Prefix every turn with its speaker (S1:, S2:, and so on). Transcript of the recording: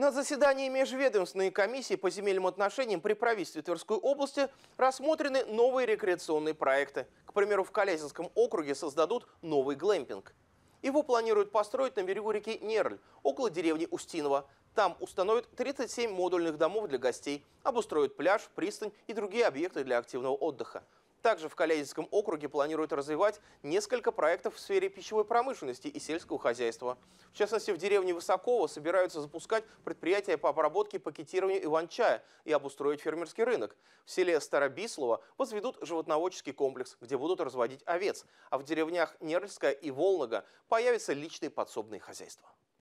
S1: На заседании межведомственной комиссии по земельным отношениям при правительстве Тверской области рассмотрены новые рекреационные проекты. К примеру, в Калязинском округе создадут новый глэмпинг. Его планируют построить на берегу реки Нерль, около деревни Устинова. Там установят 37 модульных домов для гостей, обустроят пляж, пристань и другие объекты для активного отдыха. Также в Калязинском округе планируют развивать несколько проектов в сфере пищевой промышленности и сельского хозяйства. В частности, в деревне Высокова собираются запускать предприятие по обработке и пакетированию иван-чая и обустроить фермерский рынок. В селе Старобислово возведут животноводческий комплекс, где будут разводить овец, а в деревнях Неральская и Волнога появятся личные подсобные хозяйства.